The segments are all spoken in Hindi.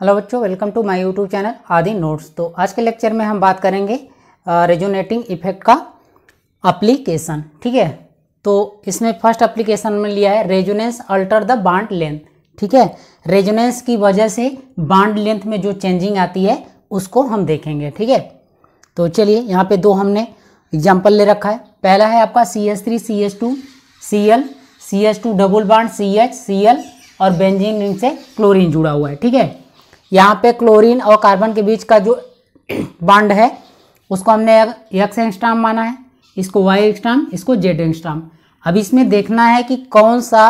हेलो बच्चों welcome to my YouTube channel Aadi Notes तो आज के लेक्चर में हम बात करेंगे रेजोनेटिंग इफेक्ट का अप्लीकेशन ठीक है तो इसमें फर्स्ट अप्लीकेशन में लिया है resonance alter the bond length ठीक है रेजोनेंस की वजह से बांड लेंथ में जो चेंजिंग आती है उसको हम देखेंगे ठीक है तो चलिए यहाँ पर दो हमने एग्जाम्पल ले रखा है पहला है आपका C S three C S two C L C S two double bond C H C L और बेंजिन रिंग से क्लोरीन जुड़ा हुआ है ठीक है यहाँ पे क्लोरीन और कार्बन के बीच का जो बांड है उसको हमने एक्स एंगस्ट्राम माना है इसको वाई एंगस्ट्राम इसको जेड एंगस्ट्राम अब इसमें देखना है कि कौन सा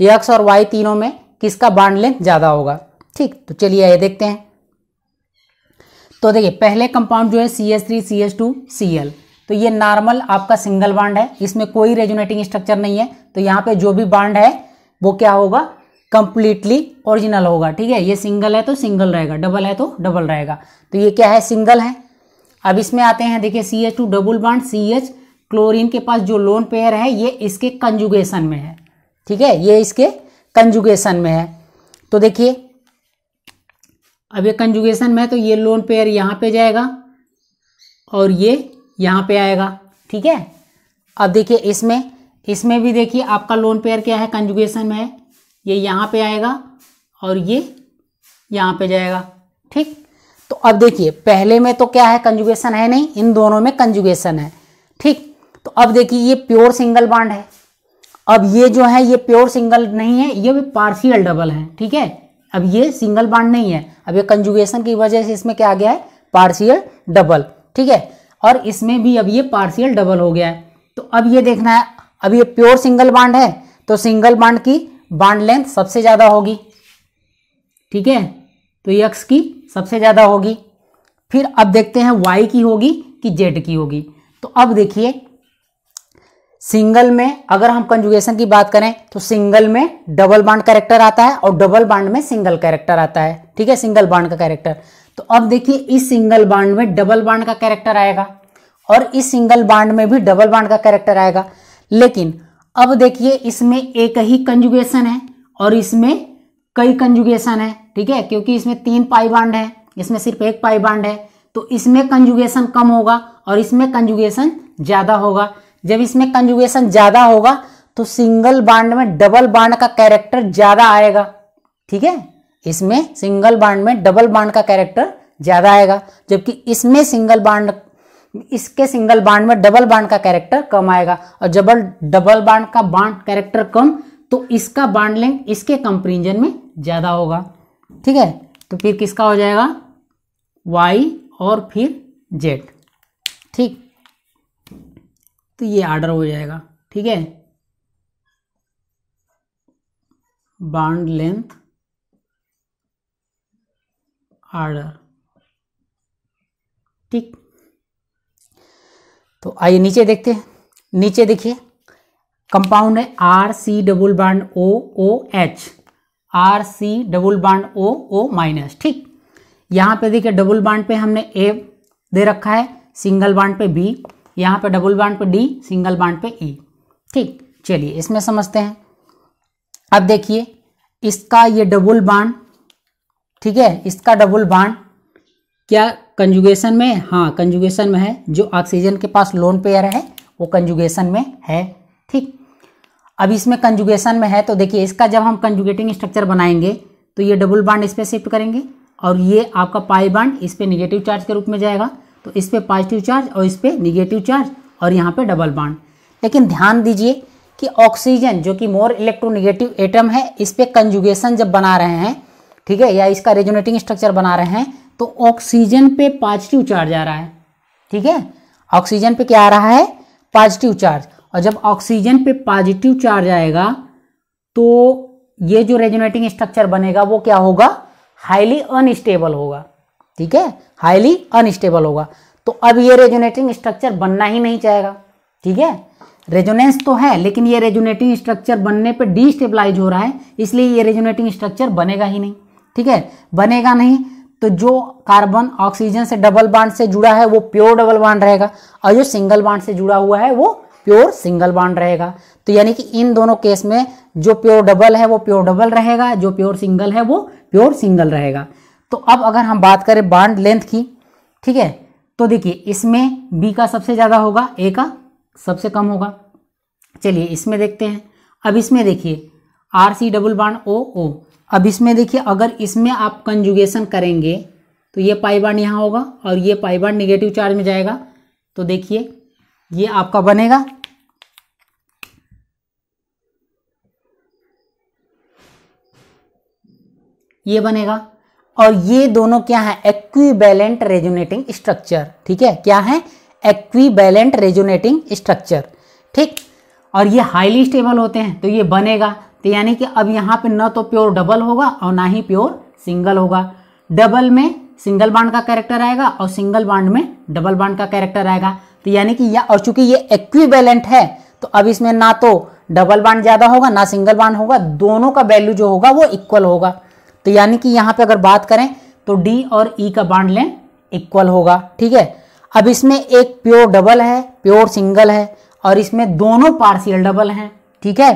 यक्स और वाई तीनों में किसका बांड लेंथ ज़्यादा होगा ठीक तो चलिए ये देखते हैं तो देखिए पहले कंपाउंड जो है C S three C S two C L तो ये नॉर्मल आपका सिंगल बांड है इसमें कोई रेजुनेटिंग स्ट्रक्चर नहीं है तो यहाँ पे जो भी बांड है वो क्या होगा कंप्लीटली ओरिजिनल होगा ठीक है ये सिंगल है तो सिंगल रहेगा डबल है तो डबल रहेगा तो ये क्या है सिंगल है अब इसमें आते हैं देखिए C H two double bond C H chlorine के पास जो लोन पेयर है ये इसके कंजुगेशन में है ठीक है ये इसके कंजुगेशन में है तो देखिए अब ये कंजुगेशन में है तो ये लोन पेयर यहाँ पे जाएगा और ये यहाँ पे आएगा ठीक है अब देखिए इसमें इसमें भी देखिए आपका लोन पेयर क्या है कंजुगेशन में है ये यहाँ पे आएगा और ये यहाँ पे जाएगा ठीक तो अब देखिए पहले में तो क्या है कंजुगेशन है नहीं इन दोनों में कंजुगेशन है ठीक तो अब देखिए ये प्योर सिंगल बाड है अब ये जो है ये प्योर सिंगल नहीं है ये भी पार्शियल डबल है ठीक है अब ये सिंगल बाड नहीं है अब ये कंजुगेशन की वजह से इसमें क्या आ गया है पार्शियल डबल ठीक है और इसमें भी अब ये पार्शियल डबल हो गया है तो अब ये देखना है अब ये प्योर सिंगल बाड है तो सिंगल बाड की बाड लेंथ सबसे ज़्यादा होगी ठीक है तो यक्स की सबसे ज़्यादा होगी फिर अब देखते हैं वाई की होगी कि जेड की होगी तो अब देखिए सिंगल में अगर हम कंजुगेशन की बात करें तो सिंगल में डबल बांड कैरेक्टर आता है और डबल बांड में सिंगल कैरेक्टर आता है ठीक है सिंगल बांड का कैरेक्टर तो अब देखिए इस सिंगल बांड में डबल बांड का कैरेक्टर आएगा और इस सिंगल बांड में भी डबल बांड का कैरेक्टर आएगा लेकिन अब देखिए इसमें एक ही कंजुगेशन है और इसमें कई कंजुगेशन है ठीक है क्योंकि इसमें तीन पाई बांड है इसमें सिर्फ एक पाई बांड है तो इसमें कंजुगेशन कम होगा और इसमें कंजुगेशन ज़्यादा होगा जब इसमें कंजुगेशन ज़्यादा होगा तो सिंगल बांड में डबल बांड का कैरेक्टर ज़्यादा आएगा ठीक है इसमें सिंगल बांड में डबल बांड का कैरेक्टर ज़्यादा आएगा जबकि इसमें सिंगल बांड इसके सिंगल बाड में डबल बांड का कैरेक्टर कम आएगा और जबल डबल बाड का बाड कैरेक्टर कम तो इसका बाड लेंथ इसके कंपेरिजन में ज़्यादा होगा ठीक है तो फिर किसका हो जाएगा वाई और फिर जेड ठीक तो ये आर्डर हो जाएगा ठीक है बाड लेंथ आर्डर ठीक तो आइए नीचे देखते हैं नीचे देखिए कंपाउंड है are C double bond O O H R C double bond O O minus ठीक यहाँ पे देखिए डबल बाड पे हमने ए दे रखा है सिंगल बाड पे बी यहाँ पे डबल बाड पे डी सिंगल बाड पे ई e. ठीक चलिए इसमें समझते हैं अब देखिए इसका ये डबल बाड ठीक है इसका डबल बाड क्या कंजुगेशन में हाँ कंजुगेशन में है जो ऑक्सीजन के पास लोन पेयर है वो कंजुगेशन में है ठीक अब इसमें कंजुगेशन में है तो देखिए इसका जब हम कंजुगेटिंग स्ट्रक्चर बनाएंगे तो ये डबल बांड इस पर शिफ्ट करेंगे और ये आपका पाई बांड इस पर निगेटिव चार्ज के रूप में जाएगा तो इस पर पॉजिटिव चार्ज और इस पर निगेटिव चार्ज और यहाँ पर डबल बांड लेकिन ध्यान दीजिए कि ऑक्सीजन जो कि मोर इलेक्ट्रोनिगेटिव एटम है इस पर कंजुगेशन जब बना रहे हैं ठीक है या इसका रेजोनेटिंग स्ट्रक्चर बना रहे हैं तो ऑक्सीजन पे पॉजिटिव चार्ज आ रहा है ठीक है ऑक्सीजन पे क्या आ रहा है पॉजिटिव चार्ज और जब ऑक्सीजन पे पॉजिटिव चार्ज आएगा तो ये जो रेजोनेटिंग स्ट्रक्चर बनेगा वो क्या होगा हाईली अनस्टेबल होगा ठीक है हाईली अनस्टेबल होगा तो अब ये रेजोनेटिंग स्ट्रक्चर बनना ही नहीं चाहेगा ठीक है रेजोनेंस तो है लेकिन ये रेजोनेटिंग स्ट्रक्चर बनने पर डिस्टेबलाइज हो रहा है इसलिए ये रेजोनेटिंग स्ट्रक्चर बनेगा ही नहीं ठीक है बनेगा नहीं तो जो कार्बन ऑक्सीजन से डबल बाड से जुड़ा है वो प्योर डबल बांड रहेगा और जो सिंगल बांड से जुड़ा हुआ है वो प्योर सिंगल बांड रहेगा तो यानी कि इन दोनों केस में जो प्योर डबल है वो प्योर डबल रहेगा जो प्योर सिंगल है वो प्योर सिंगल रहेगा तो अब अगर हम बात करें बाड लेंथ की ठीक है तो देखिए इसमें बी का सबसे ज़्यादा होगा ए का सबसे कम होगा चलिए इसमें देखते हैं अब इसमें देखिए R C double bond O O अब इसमें देखिए अगर इसमें आप कंजुगेशन करेंगे तो ये पाई बांड यहाँ होगा और ये पाई बांड निगेटिव चार्ज में जाएगा तो देखिए ये आपका बनेगा ये बनेगा और ये दोनों क्या है एक्वीबैलेंट रेजोनेटिंग स्ट्रक्चर ठीक है क्या है एक्वीबैलेंट रेजोनेटिंग स्ट्रक्चर ठीक और ये हाईली स्टेबल होते हैं तो ये बनेगा तो यानी कि अब यहाँ पे न तो प्योर डबल होगा और ना ही प्योर सिंगल होगा डबल में सिंगल बाड का कैरेक्टर आएगा और सिंगल बाड में डबल बांड का कैरेक्टर आएगा तो यानी कि या और चूंकि ये एक्विवेलेंट है तो अब इसमें ना तो डबल बाड ज़्यादा होगा ना सिंगल बाड होगा दोनों का वैल्यू जो होगा वो इक्वल होगा तो यानी कि यहाँ पे अगर बात करें तो डी और ई e का बाड लें इक्वल होगा ठीक है अब इसमें एक प्योर डबल है प्योर सिंगल है और इसमें दोनों पार्सियल डबल हैं ठीक है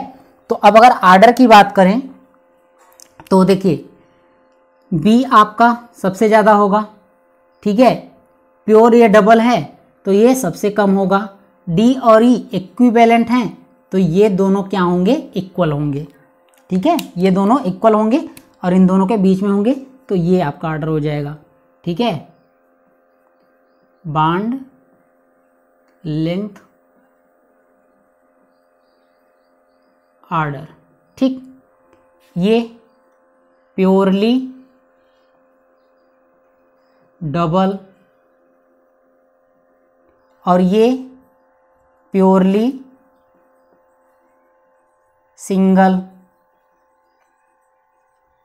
तो अब अगर आर्डर की बात करें तो देखिए बी आपका सबसे ज़्यादा होगा ठीक है प्योर ये डबल है तो ये सबसे कम होगा डी और ई e इक्विवेलेंट हैं तो ये दोनों क्या होंगे इक्वल होंगे ठीक है ये दोनों इक्वल होंगे और इन दोनों के बीच में होंगे तो ये आपका आर्डर हो जाएगा ठीक है बाड लेंथ आर्डर ठीक ये प्योरली डबल और ये प्योरली सिंगल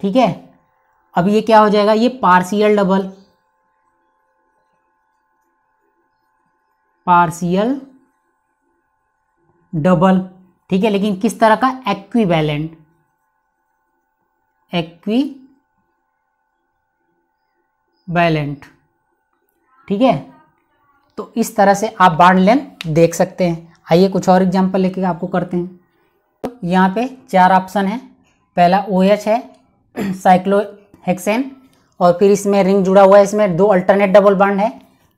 ठीक है अब ये क्या हो जाएगा ये पार्सियल डबल पार्सियल डबल ठीक है लेकिन किस तरह का बैलेंट एक्वी बैलेंट ठीक है तो इस तरह से आप बाड लेंथ देख सकते हैं आइए कुछ और एग्जांपल लेके आपको करते हैं तो यहाँ पे चार ऑप्शन है पहला ओ OH है साइक्लोहेक्सेन और फिर इसमें रिंग जुड़ा हुआ है इसमें दो अल्टरनेट डबल बाड है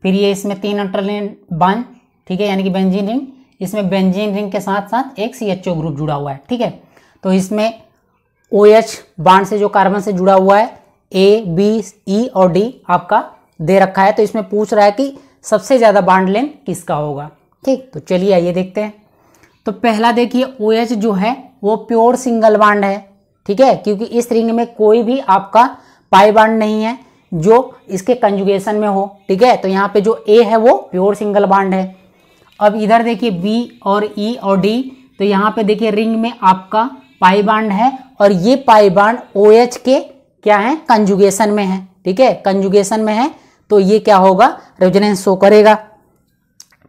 फिर ये इसमें तीन अल्टरनेट बाड ठीक है यानी कि बेंजीन रिंग इसमें बेंजीन रिंग के साथ साथ एक सी एच ओ ग्रुप जुड़ा हुआ है ठीक है तो इसमें ओ एच बाड से जो कार्बन से जुड़ा हुआ है ए बी ई और डी आपका दे रखा है तो इसमें पूछ रहा है कि सबसे ज़्यादा बाड लेन किसका होगा ठीक तो चलिए आइए देखते हैं तो पहला देखिए ओ एच जो है वो प्योर सिंगल बाड है ठीक है क्योंकि इस रिंग में कोई भी आपका पाई बाड नहीं है जो इसके कंजुगेशन में हो ठीक है तो यहाँ पे जो ए है वो प्योर सिंगल बाड है अब इधर देखिए बी और ई e और डी तो यहाँ पे देखिए रिंग में आपका पाई बांड है और ये पाई बांड ओ OH के क्या है कंजुगेशन में है ठीक है कंजुगेशन में है तो ये क्या होगा रेजोनेंस शो करेगा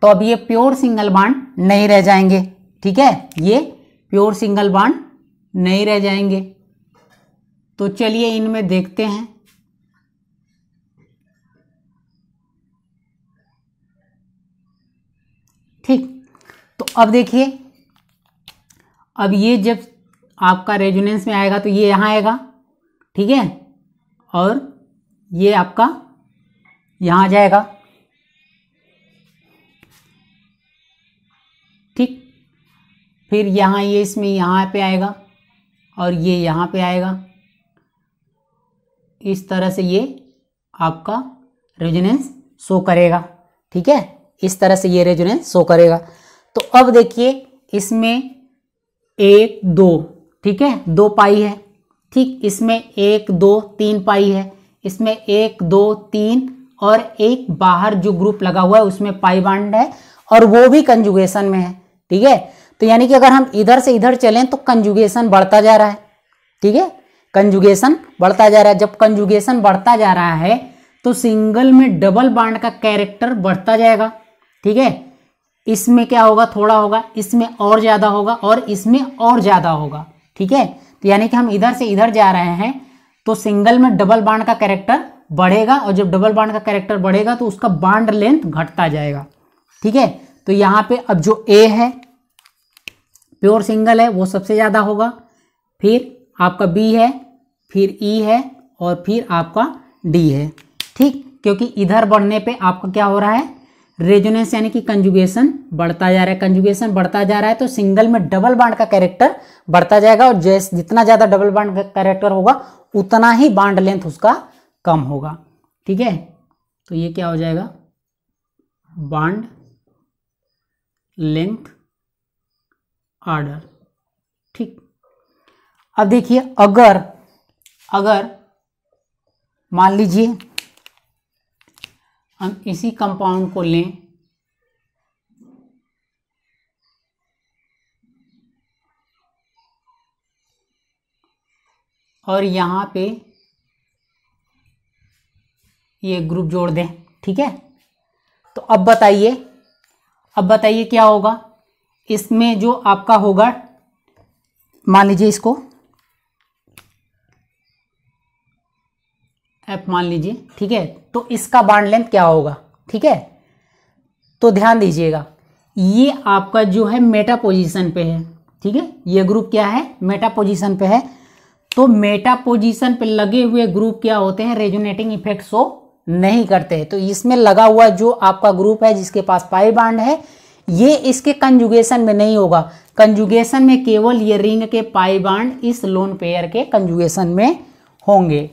तो अब ये प्योर सिंगल बांड नहीं रह जाएंगे ठीक है ये प्योर सिंगल बांड नहीं रह जाएंगे तो चलिए इनमें देखते हैं ठीक तो अब देखिए अब ये जब आपका रेजोनेंस में आएगा तो ये यहाँ आएगा ठीक है और ये आपका यहाँ जाएगा ठीक फिर यहाँ ये इसमें यहाँ पे आएगा और ये यहाँ पे आएगा इस तरह से ये आपका रेजोनेंस शो करेगा ठीक है इस तरह से ये रेजोनेंस शो करेगा तो अब देखिए इसमें एक दो ठीक है दो पाई है ठीक इसमें एक दो तीन पाई है इसमें एक दो तीन और एक बाहर जो ग्रुप लगा हुआ है उसमें पाई बांड है और वो भी कंजुगेशन में है ठीक है तो यानी कि अगर हम इधर से इधर चलें तो कंजुगेशन बढ़ता जा रहा है ठीक है कंजुगेशन बढ़ता जा रहा है जब कंजुगेशन बढ़ता जा रहा है तो सिंगल में डबल बांड का कैरेक्टर बढ़ता जाएगा ठीक है इसमें क्या होगा थोड़ा होगा इसमें और ज़्यादा होगा और इसमें और ज़्यादा होगा ठीक है तो यानी कि हम इधर से इधर जा रहे हैं तो सिंगल में डबल बाण का कैरेक्टर बढ़ेगा और जब डबल बाण का कैरेक्टर बढ़ेगा तो उसका बाड लेंथ घटता जाएगा ठीक है तो यहाँ पे अब जो ए है प्योर सिंगल है वो सबसे ज़्यादा होगा फिर आपका बी है फिर ई e है और फिर आपका डी है ठीक क्योंकि इधर बढ़ने पे आपका क्या हो रहा है रेजोनेंस यानी कि कंजुगेशन बढ़ता जा रहा है कंजुगेशन बढ़ता जा रहा है तो सिंगल में डबल बाड का कैरेक्टर बढ़ता जाएगा और जैस जितना ज़्यादा डबल बाड का कैरेक्टर होगा उतना ही बाड लेंथ उसका कम होगा ठीक है तो ये क्या हो जाएगा बाड लेंथ आर्डर ठीक अब देखिए अगर अगर मान लीजिए हम इसी कंपाउंड को लें और यहाँ पे ये ग्रुप जोड़ दें ठीक है तो अब बताइए अब बताइए क्या होगा इसमें जो आपका होगा मान लीजिए इसको एफ मान लीजिए ठीक है तो इसका बाड लेंथ क्या होगा ठीक है तो ध्यान दीजिएगा ये आपका जो है मेटा पोजीशन पे है ठीक है ये ग्रुप क्या है मेटा पोजीशन पे है तो मेटा पोजीशन पे लगे हुए ग्रुप क्या होते हैं रेजोनेटिंग इफेक्ट शो नहीं करते हैं तो इसमें लगा हुआ जो आपका ग्रुप है जिसके पास पाई बाड है ये इसके कंजुगेशन में नहीं होगा कंजुगेशन में केवल ये रिंग के पाई बाड इस लोन पेयर के कंजुगेशन में होंगे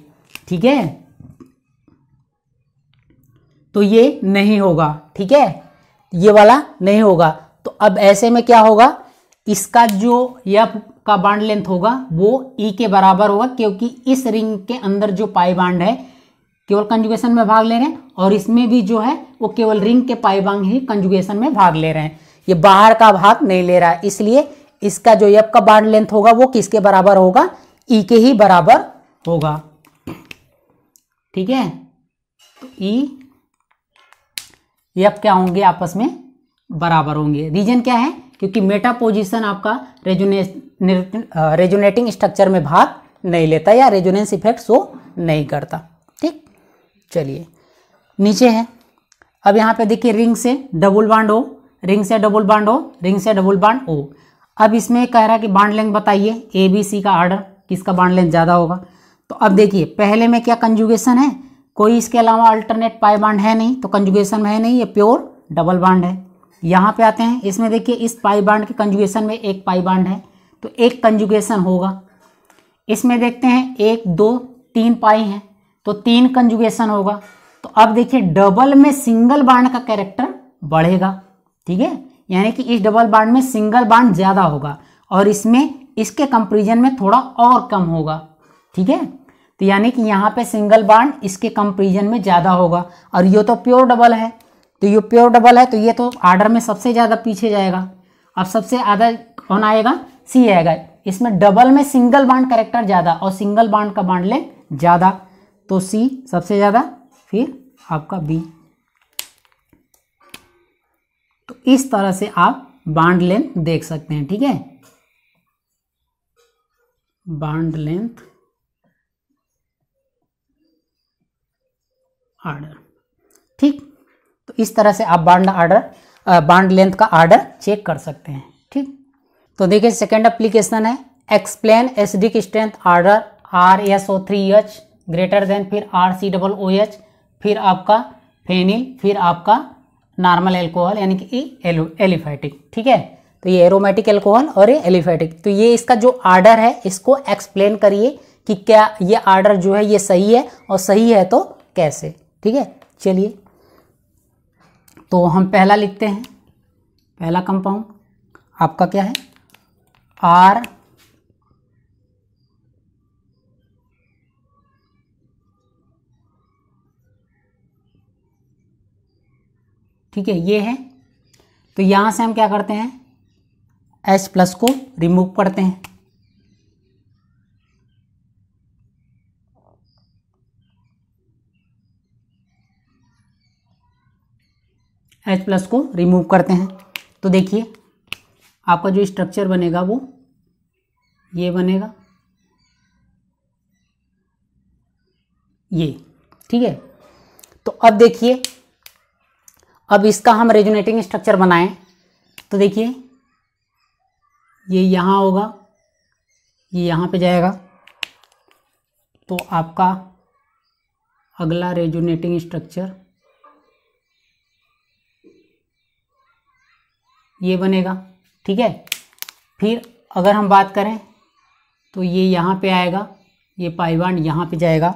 ठीक है तो ये नहीं होगा ठीक है ये वाला नहीं होगा तो अब ऐसे में क्या होगा इसका जो यह का बांड लेंथ होगा वो ई e के बराबर होगा क्योंकि इस रिंग के अंदर जो पाई बाड है केवल कंजुगेशन में भाग ले रहे हैं और इसमें भी जो है वो केवल रिंग के पाई बांग ही कंजुगेशन में भाग ले रहे हैं ये बाहर का भाग नहीं ले रहा है इसलिए इसका जो यप का बाड लेंथ होगा वो किसके बराबर होगा ई e के ही बराबर होगा ठीक है तो ई e ये अब क्या होंगे आपस में बराबर होंगे रीजन क्या है क्योंकि मेटा पोजिशन आपका रेजुने रेजुनेटिंग स्ट्रक्चर में भाग नहीं लेता या रेजुनेंस इफेक्ट शो नहीं करता ठीक चलिए नीचे है अब यहाँ पे देखिए रिंग से डबल बांड ओ रिंग से डबल बांड हो रिंग से डबल बांड ओ अब इसमें कह रहा है कि बांड लेंथ बताइए ए बी सी का आर्डर किसका बांड लेंथ ज़्यादा होगा तो अब देखिए पहले में क्या कंजुगेशन है कोई इसके अलावा अल्टरनेट पाई बाड है नहीं तो कंजुगेशन में है नहीं ये प्योर डबल बाड है यहाँ पे आते हैं इसमें देखिए इस पाई बाड के कंजुगेशन में एक पाई बाड है तो एक कंजुगेशन होगा इसमें देखते हैं एक दो तीन पाई हैं तो तीन कंजुगेशन होगा तो अब देखिए डबल में सिंगल बाड का कैरेक्टर बढ़ेगा ठीक है यानी कि इस डबल बाड में सिंगल बाड ज़्यादा होगा और इसमें इसके कंपेरिजन में थोड़ा और कम होगा ठीक है तो यानी कि यहाँ पे सिंगल बाड इसके कंपेरिजन में ज़्यादा होगा और ये तो प्योर डबल है तो ये प्योर डबल है तो ये तो आर्डर में सबसे ज़्यादा पीछे जाएगा अब सबसे आधा कौन आएगा सी आएगा इसमें डबल में सिंगल बाड करेक्टर ज़्यादा और सिंगल बाड का बाड ले ज़्यादा तो सी सबसे ज़्यादा फिर आपका बी तो इस तरह से आप बाड लेंथ देख सकते हैं ठीक है बाड लेंथ आर्डर ठीक तो इस तरह से आप बाड आर्डर बाड लेंथ का आर्डर चेक कर सकते हैं ठीक तो देखिए सेकेंड अप्लीकेशन है एक्सप्लेन की strength order R S O three H greater than फिर R C double O H फिर आपका फेनिल फिर आपका नॉर्मल एल्कोहल यानी कि एलिफैटिक ठीक है तो ये एरोमेटिक एल्कोहल और ये एलिफैटिक तो ये इसका जो आर्डर है इसको एक्सप्लेन करिए कि क्या ये आर्डर जो है ये सही है और सही है तो कैसे ठीक है चलिए तो हम पहला लिखते हैं पहला कंपाउंड आपका क्या है आर ठीक है ये है तो यहां से हम क्या करते हैं एच प्लस को रिमूव करते हैं एच प्लस को रिमूव करते हैं तो देखिए आपका जो स्ट्रक्चर बनेगा वो ये बनेगा ये ठीक है तो अब देखिए अब इसका हम रेजोनेटिंग स्ट्रक्चर बनाएं तो देखिए ये यहाँ होगा ये यहाँ पे जाएगा तो आपका अगला रेजोनेटिंग स्ट्रक्चर ये बनेगा ठीक है फिर अगर हम बात करें तो ये यहाँ पे आएगा ये पाइवान यहाँ पे जाएगा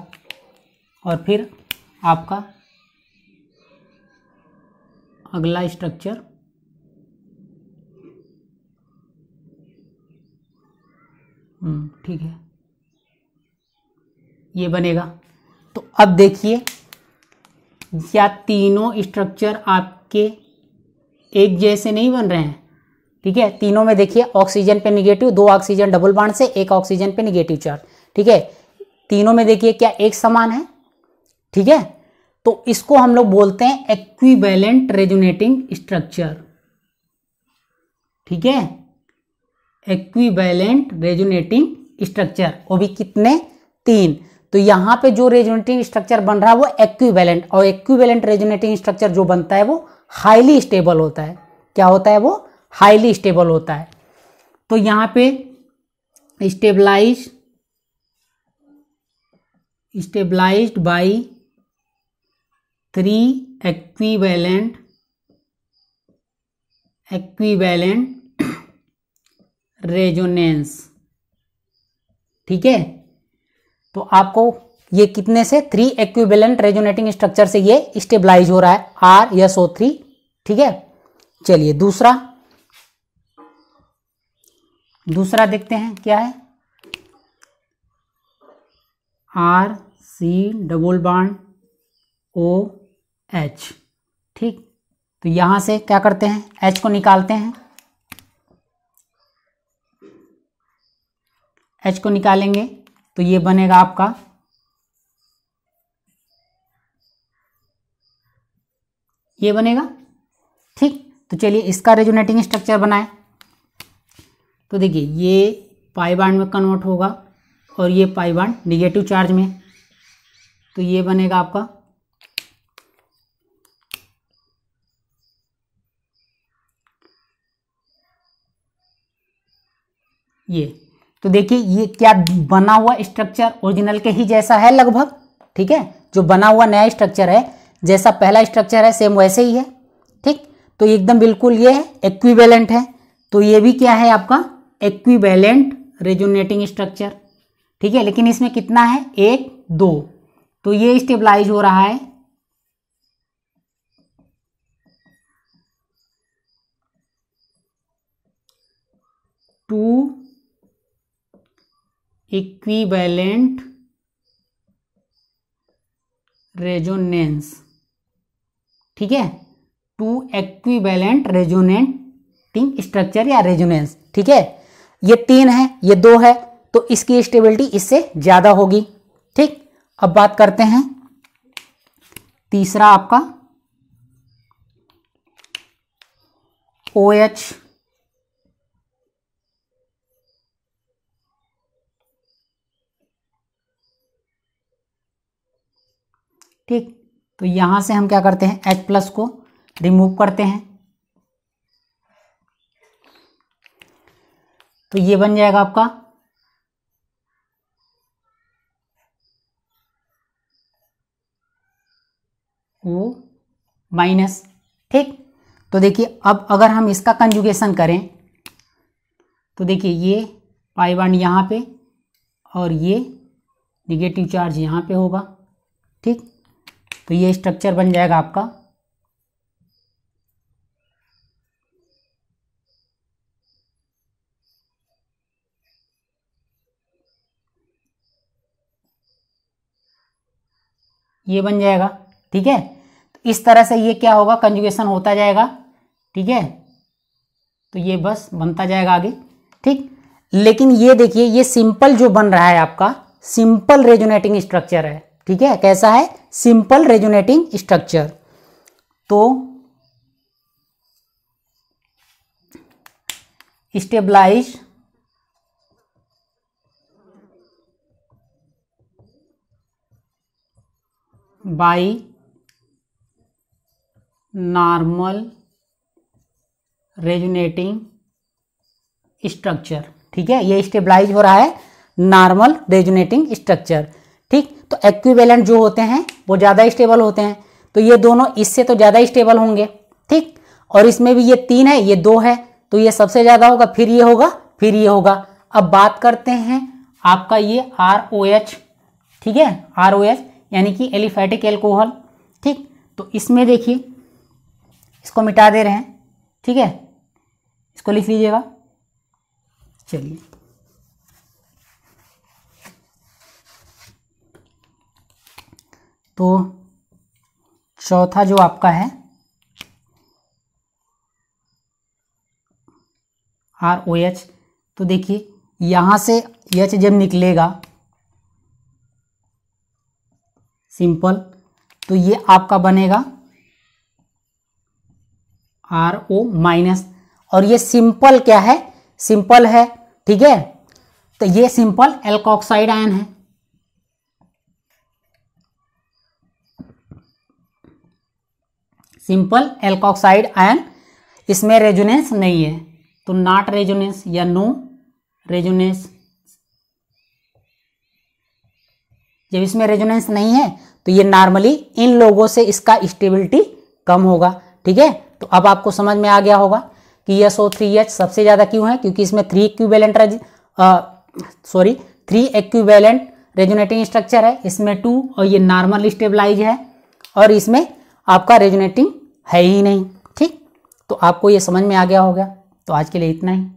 और फिर आपका अगला स्ट्रक्चर हम्म, ठीक है ये बनेगा तो अब देखिए या तीनों स्ट्रक्चर आपके एक जैसे नहीं बन रहे हैं ठीक है तीनों में देखिए ऑक्सीजन पे निगेटिव दो ऑक्सीजन डबल बाड से एक ऑक्सीजन पे निगेटिव चार्ज ठीक है तीनों में देखिए क्या एक समान है ठीक है तो इसको हम लोग बोलते हैं एक्विवेलेंट रेजुनेटिंग स्ट्रक्चर ठीक है एक्विवेलेंट रेजुनेटिंग स्ट्रक्चर वो भी कितने तीन तो यहां पे जो रेजुनेटिंग स्ट्रक्चर बन रहा है वो एक्विवेलेंट और एक्विवेलेंट रेजुनेटिंग स्ट्रक्चर जो बनता है वो हाईली स्टेबल होता है क्या होता है वो हाईली स्टेबल होता है तो यहाँ पे stabilise stabilised by three equivalent equivalent resonance ठीक है तो आपको ये कितने से थ्री एक्विबेलेंट रेजोनेटिंग स्ट्रक्चर से ये स्टेबलाइज हो रहा है आर एस ओ थ्री ठीक है चलिए दूसरा दूसरा देखते हैं क्या है are C double bond O H ठीक तो यहां से क्या करते हैं एच को निकालते हैं एच को निकालेंगे तो ये बनेगा आपका ये बनेगा ठीक तो चलिए इसका रेजोनेटिंग स्ट्रक्चर बनाए तो देखिए ये पाई बाड में कन्वर्ट होगा और ये पाई बाड निगेटिव चार्ज में तो ये बनेगा आपका ये तो देखिए ये क्या बना हुआ स्ट्रक्चर ओरिजिनल के ही जैसा है लगभग ठीक है जो बना हुआ नया स्ट्रक्चर है जैसा पहला स्ट्रक्चर है सेम वैसे ही है ठीक तो एकदम बिल्कुल ये है एक्विवेलेंट है तो ये भी क्या है आपका एक्विवेलेंट रेजोनेटिंग स्ट्रक्चर ठीक है लेकिन इसमें कितना है एक दो तो ये स्टेबलाइज हो रहा है टू इक्विवेलेंट रेजोनेंस ठीक है टू एक्विवेलेंट रेजोनेंटिंग स्ट्रक्चर या रेजोनेंस ठीक है ये तीन है ये दो है तो इसकी स्टेबिलिटी इससे ज़्यादा होगी ठीक अब बात करते हैं तीसरा आपका ओ एच ठीक तो यहां से हम क्या करते हैं एच प्लस को रिमूव करते हैं तो ये बन जाएगा आपका ओ माइनस ठीक तो देखिए अब अगर हम इसका कंजुगेशन करें तो देखिए ये पाई वन यहां पे और ये निगेटिव चार्ज यहां पे होगा ठीक तो ये स्ट्रक्चर बन जाएगा आपका ये बन जाएगा ठीक है तो इस तरह से ये क्या होगा कंजुगेशन होता जाएगा ठीक है तो ये बस बनता जाएगा आगे ठीक लेकिन ये देखिए ये सिंपल जो बन रहा है आपका सिंपल रेजोनेटिंग स्ट्रक्चर है ठीक है कैसा है सिंपल रेजुनेटिंग स्ट्रक्चर तो stabilise by normal resonating structure ठीक है ये स्टेबलाइज हो रहा है नॉर्मल रेजुनेटिंग स्ट्रक्चर ठीक तो एक्विवेलेंट जो होते हैं वो ज़्यादा स्टेबल होते हैं तो ये दोनों इससे तो ज़्यादा स्टेबल होंगे ठीक और इसमें भी ये तीन है ये दो है तो ये सबसे ज़्यादा होगा फिर ये होगा फिर ये होगा अब बात करते हैं आपका ये आर ओ एच ठीक है आर ओ एच यानी कि एलिफेटिक एल्कोहल ठीक तो इसमें देखिए इसको मिटा दे रहे हैं ठीक है इसको लिख लीजिएगा चलिए तो चौथा जो आपका है आर ओ एच तो देखिए यहां से एच जब निकलेगा सिंपल तो ये आपका बनेगा आर ओ माइनस और ये सिंपल क्या है सिंपल है ठीक है तो ये सिंपल एल्कोक्साइड आयन है सिंपल एल्कोक्साइड आयन इसमें रेजुनेंस नहीं है तो नॉट रेजुनेंस या नो रेजुनेंस जब इसमें रेजुनेंस नहीं है तो ये नॉर्मली इन लोगों से इसका स्टेबिलिटी कम होगा ठीक है तो अब आपको समझ में आ गया होगा कि एसओ ओ थ्री एच सबसे ज़्यादा क्यों है क्योंकि इसमें three equivalent sorry three equivalent resonating structure है इसमें टू और ये नॉर्मल स्टेबलाइज है और इसमें आपका रेजोनेटिंग है ही नहीं ठीक तो आपको ये समझ में आ गया होगा तो आज के लिए इतना ही